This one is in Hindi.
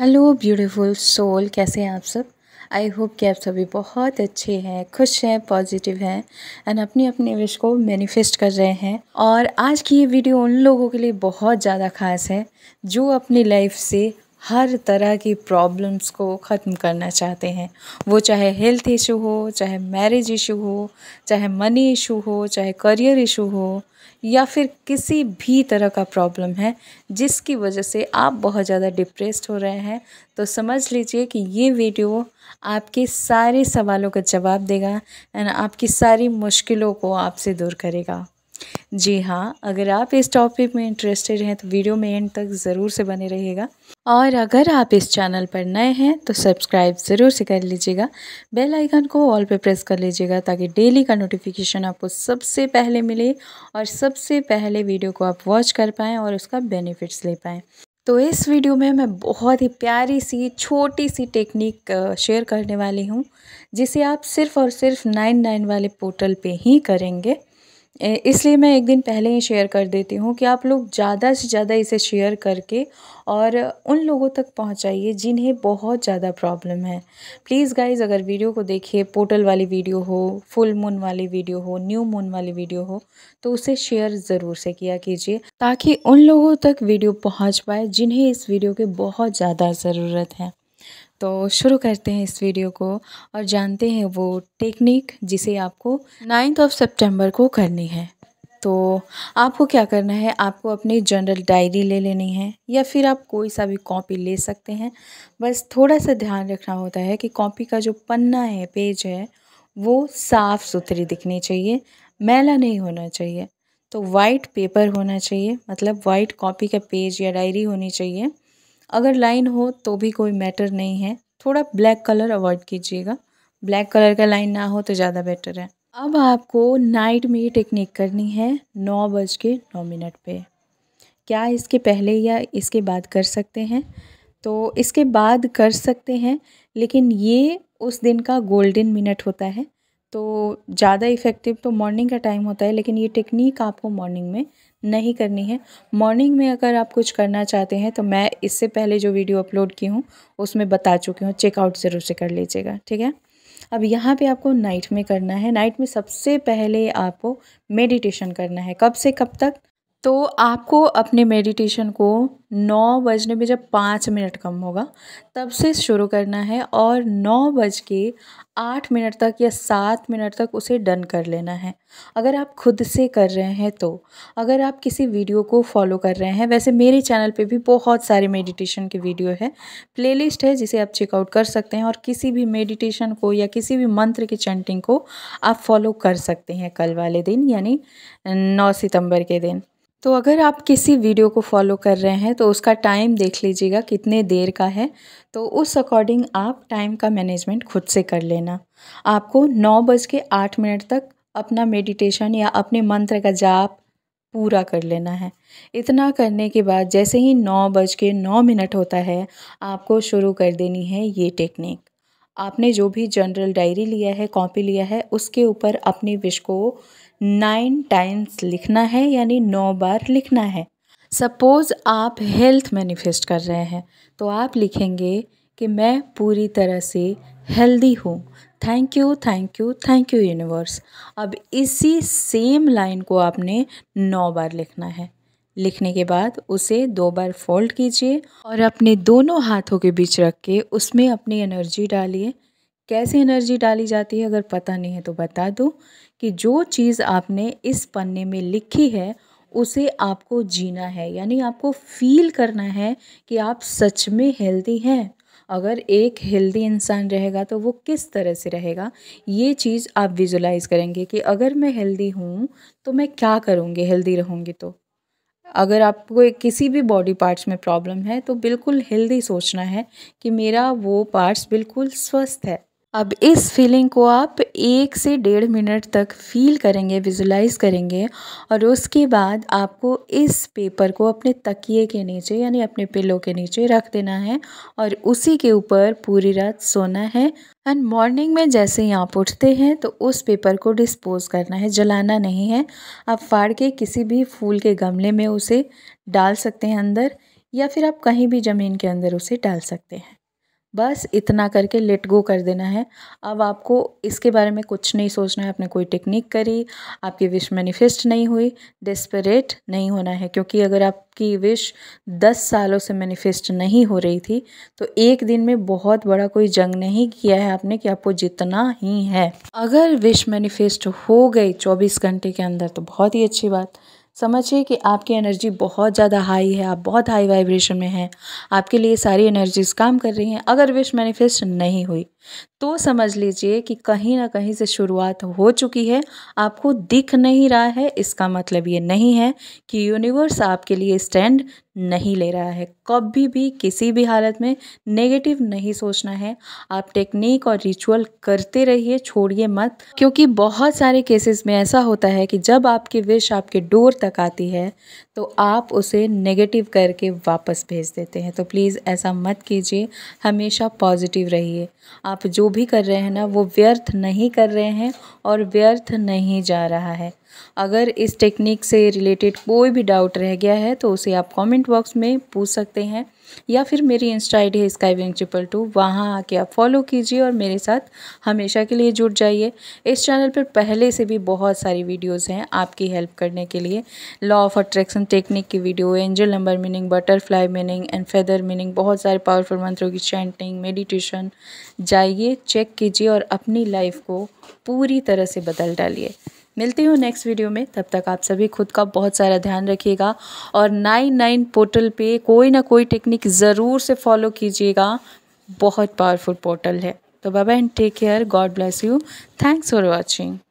हेलो ब्यूटीफुल सोल कैसे हैं आप सब आई होप कि आप सभी बहुत अच्छे हैं खुश हैं पॉजिटिव हैं एंड अपने अपने विश को मैनिफेस्ट कर रहे हैं और आज की ये वीडियो उन लोगों के लिए बहुत ज़्यादा खास है जो अपनी लाइफ से हर तरह की प्रॉब्लम्स को ख़त्म करना चाहते हैं वो चाहे हेल्थ इशू हो चाहे मैरिज इशू हो चाहे मनी इशू हो चाहे करियर इशू हो या फिर किसी भी तरह का प्रॉब्लम है जिसकी वजह से आप बहुत ज़्यादा डिप्रेस्ड हो रहे हैं तो समझ लीजिए कि ये वीडियो आपके सारे सवालों का जवाब देगा एंड आपकी सारी मुश्किलों को आपसे दूर करेगा जी हाँ अगर आप इस टॉपिक में इंटरेस्टेड हैं तो वीडियो में एंड तक ज़रूर से बने रहिएगा और अगर आप इस चैनल पर नए हैं तो सब्सक्राइब ज़रूर से कर लीजिएगा बेल आइकन को ऑल पे प्रेस कर लीजिएगा ताकि डेली का नोटिफिकेशन आपको सबसे पहले मिले और सबसे पहले वीडियो को आप वॉच कर पाएँ और उसका बेनिफिट्स ले पाएँ तो इस वीडियो में मैं बहुत ही प्यारी सी छोटी सी टेक्निक शेयर करने वाली हूँ जिसे आप सिर्फ़ और सिर्फ नाइन नाइन वाले पोर्टल पे ही करेंगे इसलिए मैं एक दिन पहले ही शेयर कर देती हूँ कि आप लोग ज़्यादा से ज़्यादा इसे शेयर करके और उन लोगों तक पहुँचाइए जिन्हें बहुत ज़्यादा प्रॉब्लम है प्लीज़ गाइज अगर वीडियो को देखिए पोर्टल वाली वीडियो हो फुल मून वाली वीडियो हो न्यू मून वाली वीडियो हो तो उसे शेयर ज़रूर से किया कीजिए ताकि उन लोगों तक वीडियो पहुँच पाए जिन्हें इस वीडियो की बहुत ज़्यादा ज़रूरत है तो शुरू करते हैं इस वीडियो को और जानते हैं वो टेक्निक जिसे आपको नाइन्थ ऑफ सितंबर को करनी है तो आपको क्या करना है आपको अपनी जनरल डायरी ले लेनी है या फिर आप कोई सा भी कॉपी ले सकते हैं बस थोड़ा सा ध्यान रखना होता है कि कॉपी का जो पन्ना है पेज है वो साफ़ सुथरी दिखनी चाहिए मैला नहीं होना चाहिए तो वाइट पेपर होना चाहिए मतलब वाइट कॉपी का पेज या डायरी होनी चाहिए अगर लाइन हो तो भी कोई मैटर नहीं है थोड़ा ब्लैक कलर अवॉइड कीजिएगा ब्लैक कलर का लाइन ना हो तो ज़्यादा बेटर है अब आपको नाइट में ये टेक्निक करनी है नौ बज के नौ मिनट पे क्या इसके पहले या इसके बाद कर सकते हैं तो इसके बाद कर सकते हैं लेकिन ये उस दिन का गोल्डन मिनट होता है तो ज़्यादा इफ़ेक्टिव तो मॉर्निंग का टाइम होता है लेकिन ये टेक्निक आपको मॉर्निंग में नहीं करनी है मॉर्निंग में अगर आप कुछ करना चाहते हैं तो मैं इससे पहले जो वीडियो अपलोड की हूँ उसमें बता चुकी हूँ चेकआउट ज़रूर से कर लीजिएगा ठीक है अब यहाँ पे आपको नाइट में करना है नाइट में सबसे पहले आपको मेडिटेशन करना है कब से कब तक तो आपको अपने मेडिटेशन को नौ बजने में जब पाँच मिनट कम होगा तब से शुरू करना है और नौ बज के आठ मिनट तक या सात मिनट तक उसे डन कर लेना है अगर आप खुद से कर रहे हैं तो अगर आप किसी वीडियो को फॉलो कर रहे हैं वैसे मेरे चैनल पे भी बहुत सारे मेडिटेशन के वीडियो है प्लेलिस्ट है जिसे आप चेकआउट कर सकते हैं और किसी भी मेडिटेशन को या किसी भी मंत्र की चैंटिंग को आप फॉलो कर सकते हैं कल वाले दिन यानी नौ सितंबर के दिन तो अगर आप किसी वीडियो को फॉलो कर रहे हैं तो उसका टाइम देख लीजिएगा कितने देर का है तो उस अकॉर्डिंग आप टाइम का मैनेजमेंट खुद से कर लेना आपको नौ बज के आठ मिनट तक अपना मेडिटेशन या अपने मंत्र का जाप पूरा कर लेना है इतना करने के बाद जैसे ही नौ बज के नौ मिनट होता है आपको शुरू कर देनी है ये टेक्निक आपने जो भी जनरल डायरी लिया है कॉपी लिया है उसके ऊपर अपनी विश को नाइन टाइम्स लिखना है यानी नौ बार लिखना है सपोज़ आप हेल्थ मैनिफेस्ट कर रहे हैं तो आप लिखेंगे कि मैं पूरी तरह से हेल्दी हूँ thank you thank you thank you universe अब इसी सेम लाइन को आपने नौ बार लिखना है लिखने के बाद उसे दो बार फोल्ड कीजिए और अपने दोनों हाथों के बीच रख के उसमें अपनी एनर्जी डालिए कैसे एनर्जी डाली जाती है अगर पता नहीं है तो बता दूँ कि जो चीज़ आपने इस पन्ने में लिखी है उसे आपको जीना है यानी आपको फील करना है कि आप सच में हेल्दी हैं अगर एक हेल्दी इंसान रहेगा तो वो किस तरह से रहेगा ये चीज़ आप विजुलाइज करेंगे कि अगर मैं हेल्दी हूँ तो मैं क्या करूँगी हेल्दी रहूँगी तो अगर आपको किसी भी बॉडी पार्ट्स में प्रॉब्लम है तो बिल्कुल हेल्दी सोचना है कि मेरा वो पार्ट्स बिल्कुल स्वस्थ है अब इस फीलिंग को आप एक से डेढ़ मिनट तक फील करेंगे विजुलाइज करेंगे और उसके बाद आपको इस पेपर को अपने तकिए के नीचे यानी अपने पिलो के नीचे रख देना है और उसी के ऊपर पूरी रात सोना है एंड मॉर्निंग में जैसे ही आप उठते हैं तो उस पेपर को डिस्पोज करना है जलाना नहीं है आप फाड़ के किसी भी फूल के गमले में उसे डाल सकते हैं अंदर या फिर आप कहीं भी ज़मीन के अंदर उसे डाल सकते हैं बस इतना करके लेट गो कर देना है अब आपको इसके बारे में कुछ नहीं सोचना है आपने कोई टेक्निक करी आपकी विश मैनिफेस्ट नहीं हुई डिस्परेट नहीं होना है क्योंकि अगर आपकी विश दस सालों से मैनिफेस्ट नहीं हो रही थी तो एक दिन में बहुत बड़ा कोई जंग नहीं किया है आपने कि आपको जितना ही है अगर विश मैनिफेस्ट हो गई चौबीस घंटे के अंदर तो बहुत ही अच्छी बात समझिए कि आपकी एनर्जी बहुत ज़्यादा हाई है आप बहुत हाई वाइब्रेशन में हैं आपके लिए सारी एनर्जीज़ काम कर रही हैं अगर विश मैनिफेस्ट नहीं हुई तो समझ लीजिए कि कहीं ना कहीं से शुरुआत हो चुकी है आपको दिख नहीं रहा है इसका मतलब ये नहीं है कि यूनिवर्स आपके लिए स्टैंड नहीं ले रहा है कभी भी किसी भी हालत में नेगेटिव नहीं सोचना है आप टेक्निक और रिचुअल करते रहिए छोड़िए मत क्योंकि बहुत सारे केसेस में ऐसा होता है कि जब आपकी विश आपके डोर तक आती है तो आप उसे नेगेटिव करके वापस भेज देते हैं तो प्लीज़ ऐसा मत कीजिए हमेशा पॉजिटिव रहिए आप आप जो भी कर रहे हैं ना वो व्यर्थ नहीं कर रहे हैं और व्यर्थ नहीं जा रहा है अगर इस टेक्निक से रिलेटेड कोई भी डाउट रह गया है तो उसे आप कमेंट बॉक्स में पूछ सकते हैं या फिर मेरी इंस्टा आई है स्काई विंग ट्रिपल टू वहाँ आके आप फॉलो कीजिए और मेरे साथ हमेशा के लिए जुड़ जाइए इस चैनल पर पहले से भी बहुत सारी वीडियोस हैं आपकी हेल्प करने के लिए लॉ ऑफ अट्रैक्शन टेक्निक की video angel number meaning butterfly meaning and feather meaning बहुत सारे पावरफुल मंत्रों की चैंटिंग मेडिटेशन जाइए चेक कीजिए और अपनी लाइफ को पूरी तरह से बदल डालिए मिलती हूँ नेक्स्ट वीडियो में तब तक आप सभी खुद का बहुत सारा ध्यान रखिएगा और नाइन नाइन पोर्टल पे कोई ना कोई टेक्निक ज़रूर से फॉलो कीजिएगा बहुत पावरफुल पोर्टल है तो बाबा and take care God bless you thanks for watching